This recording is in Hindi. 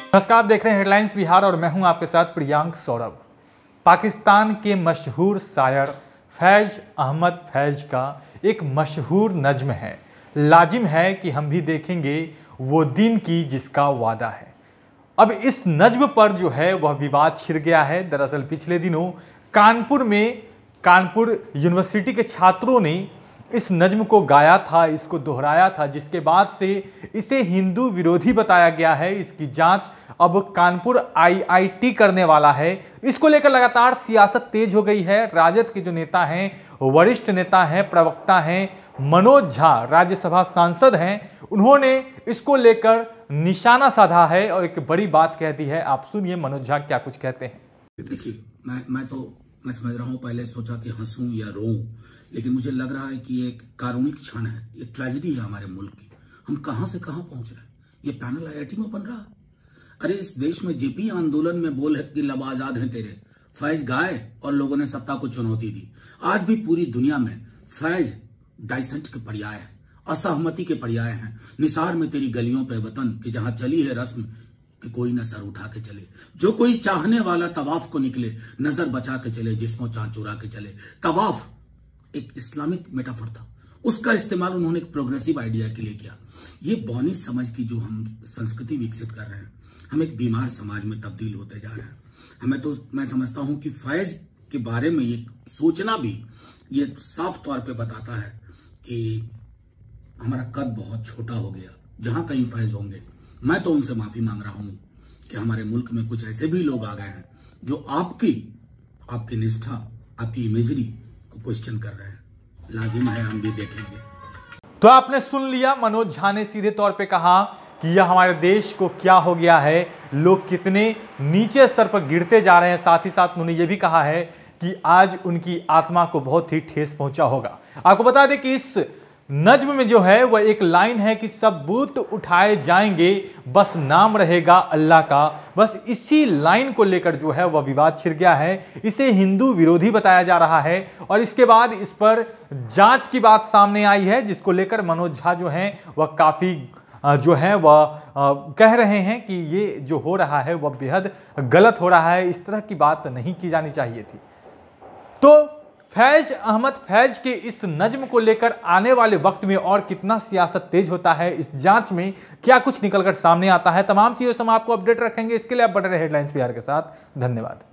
नमस्कार देख रहे हैं हेडलाइंस बिहार और मैं हूं आपके साथ प्रियांक सौरभ पाकिस्तान के मशहूर शायर फैज़ अहमद फैज़ का एक मशहूर नज्म है लाजिम है कि हम भी देखेंगे वो दिन की जिसका वादा है अब इस नज्म पर जो है वह विवाद छिड़ गया है दरअसल पिछले दिनों कानपुर में कानपुर यूनिवर्सिटी के छात्रों ने इस नज्म को गाया था इसको दोहराया था जिसके बाद से इसे हिंदू विरोधी बताया गया है इसकी जांच अब कानपुर आईआईटी करने वाला है इसको लेकर लगातार सियासत तेज हो गई है राजद के जो नेता हैं वरिष्ठ नेता हैं प्रवक्ता हैं मनोज झा राज्यसभा सांसद हैं उन्होंने इसको लेकर निशाना साधा है और एक बड़ी बात कह दी है आप सुनिए मनोज झा क्या कुछ कहते हैं देखिए मैं मैं तो मैं समझ रहा हूँ पहले सोचा कि हंसूं या रो लेकिन मुझे लग रहा है कि ये एक कारूणिक क्षण है ये ट्रेजिडी है हमारे मुल्क की हम कहा से कहा पहुंच रहे हैं ये पैनल आईआईटी में बन रहा अरे इस देश में जेपी आंदोलन में बोल है कि लब आजाद है तेरे फैज गाय और लोगों ने सत्ता को चुनौती दी आज भी पूरी दुनिया में फैज डाइसेंट के पर्याय है असहमति के पर्याय है निसार में तेरी गलियों पे वतन कि जहां चली है रस्म कि कोई नजर सर उठा के चले जो कोई चाहने वाला तवाफ को निकले नजर बचा के चले जिसमो चाँद चुरा के चले तवाफ एक इस्लामिक मेटाफर था उसका इस्तेमाल उन्होंने एक प्रोग्रेसिव आइडिया के लिए किया ये बौनी समझ की जो हम संस्कृति विकसित कर रहे हैं हम एक बीमार समाज में तब्दील होते जा रहे हैं हमें तो मैं समझता हूं कि फैज के बारे में ये सोचना भी ये साफ तौर पे बताता है कि हमारा कद बहुत छोटा हो गया जहां कहीं फैज होंगे मैं तो उनसे माफी मांग रहा हूं कि हमारे मुल्क में कुछ ऐसे भी लोग आ गए हैं जो आपकी आपकी निष्ठा आपकी इमेजरी को क्वेश्चन कर रहे हैं लाजिम है हम भी देखेंगे तो आपने सुन लिया मनोज झा ने सीधे तौर पे कहा कि यह हमारे देश को क्या हो गया है लोग कितने नीचे स्तर पर गिरते जा रहे हैं साथ ही साथ उन्होंने ये भी कहा है कि आज उनकी आत्मा को बहुत ही ठेस पहुंचा होगा आपको बता दें कि इस नज्म में जो है वह एक लाइन है कि सबूत उठाए जाएंगे बस नाम रहेगा अल्लाह का बस इसी लाइन को लेकर जो है वह विवाद छिड़ गया है इसे हिंदू विरोधी बताया जा रहा है और इसके बाद इस पर जांच की बात सामने आई है जिसको लेकर मनोज झा जो हैं वह काफ़ी जो है वह कह रहे हैं कि ये जो हो रहा है वह बेहद गलत हो रहा है इस तरह की बात नहीं की जानी चाहिए थी फैज अहमद फैज के इस नज्म को लेकर आने वाले वक्त में और कितना सियासत तेज होता है इस जांच में क्या कुछ निकलकर सामने आता है तमाम चीज़ों से हम आपको अपडेट रखेंगे इसके लिए आप बने रहे हेडलाइंस बिहार के साथ धन्यवाद